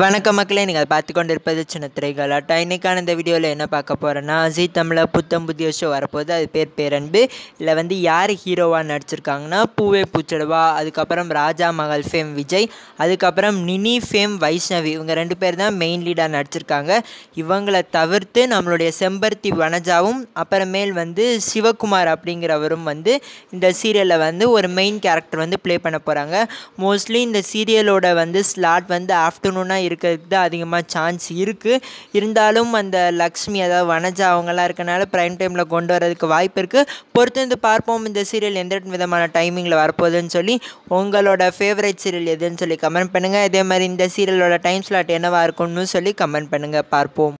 வணக்கம் மக்களே நீங்கள் பார்த்து கொண்டு இருப்பது சின்ன திரைகளாட்டா இன்னைக்கான இந்த வீடியோவில் என்ன பார்க்க போகிறேன்னா அஜய் தமிழை புத்தம் புதிய ஷோ வரப்போது அது பேர் பேரன்பு இல்லை வந்து யார் ஹீரோவாக நடிச்சிருக்காங்கன்னா பூவே பூச்சடவா அதுக்கப்புறம் ராஜா மகள் ஃபேம் விஜய் அதுக்கப்புறம் நினி ஃபேம் வைஷ்ணவி இவங்க ரெண்டு பேர் தான் மெயின் லீடாக நடிச்சிருக்காங்க இவங்களை தவிர்த்து நம்மளுடைய செம்பருத்தி வனஜாவும் அப்புறமேல் வந்து சிவகுமார் அப்படிங்கிறவரும் வந்து இந்த சீரியலில் வந்து ஒரு மெயின் கேரக்டர் வந்து ப்ளே பண்ண போகிறாங்க மோஸ்ட்லி இந்த சீரியலோட வந்து ஸ்லாட் வந்து ஆஃப்டர்நூனாக தான் தான் அதிகமாக சான்ஸ் இருக்குது இருந்தாலும் அந்த லக்ஷ்மி அதாவது வனஜா அவங்கெல்லாம் இருக்கனால ப்ரைம் டைமில் கொண்டு வரதுக்கு வாய்ப்பு இருக்குது பொறுத்திருந்து பார்ப்போம் இந்த சீரியல் எந்த விதமான டைமிங்கில் வரப்போகுதுன்னு சொல்லி உங்களோட ஃபேவரட் சீரியல் எதுன்னு சொல்லி கமெண்ட் பண்ணுங்கள் இதே மாதிரி இந்த சீரியலோட டைம் ஸ்லாட் என்னவாக இருக்கும்னு சொல்லி கமெண்ட் பண்ணுங்கள் பார்ப்போம்